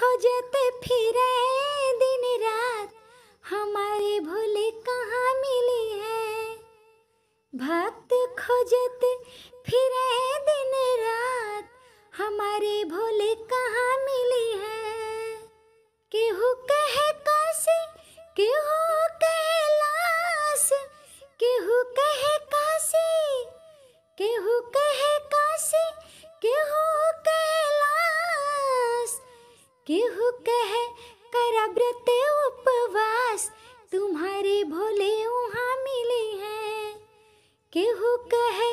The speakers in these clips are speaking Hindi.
खोजते फिरे दिन रात हमारे भोले कहाँ मिली है भक्त खोजते फिरे दिन रात हमारे भोले कहाँ मिली है केहू कहे काशी केहू कैलाश केहू कहे काशी केहू कहे काशी केहू केहू कहे करब्रत उपवास तुम्हारे भोले वहाँ मिले हैं केहू कहे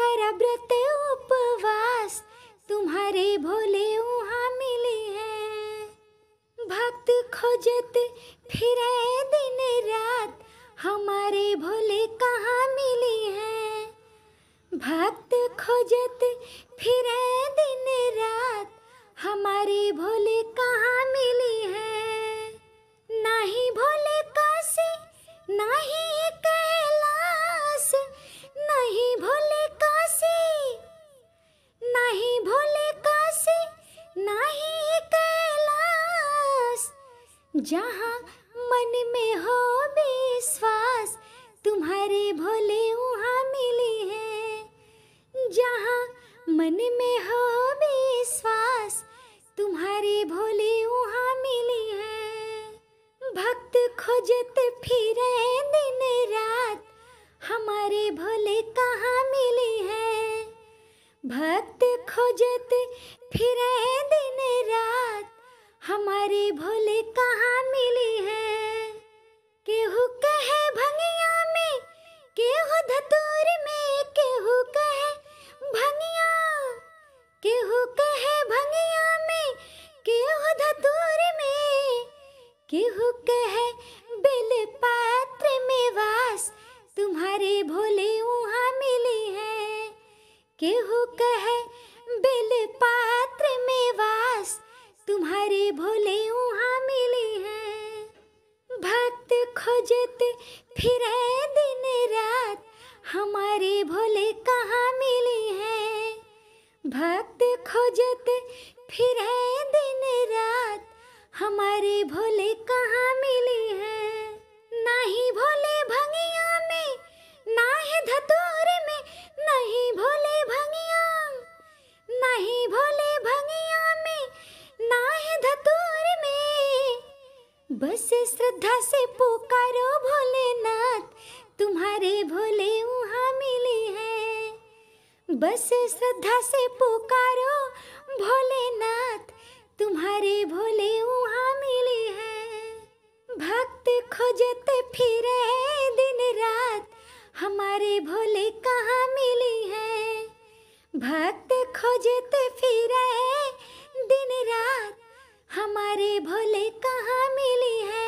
करब्रत उपवास तुम्हारे भोले वहाँ मिले हैं भक्त खोजत फिरे दिन रात हमारे भोले कहाँ मिले हैं भक्त खोजत फिरे दिन जहाँ मन में हो विश्वास तुम्हारे भोले वहाँ मिली है जहाँ मन में हो विश्वास तुम्हारे भोले वहाँ मिली है भक्त खोजते हमारे भोले कहाँ खोजते फिर दिन रात हमारे भोले कहाँ मिले हैं भक्त खोजते फिर दिन रात हमारे भोले कहाँ बस श्रद्धा से पुकारो भोलेनाथ तुम्हारे भोले वहाँ मिले हैं बस श्रद्धा से पुकारो भोलेनाथ तुम्हारे भोले वहाँ मिले हैं भक्त खोजते फिरे दिन रात हमारे भोले कहाँ मिले हैं भक्त खोजते फिरे हमारे भोले कहाँ मिली है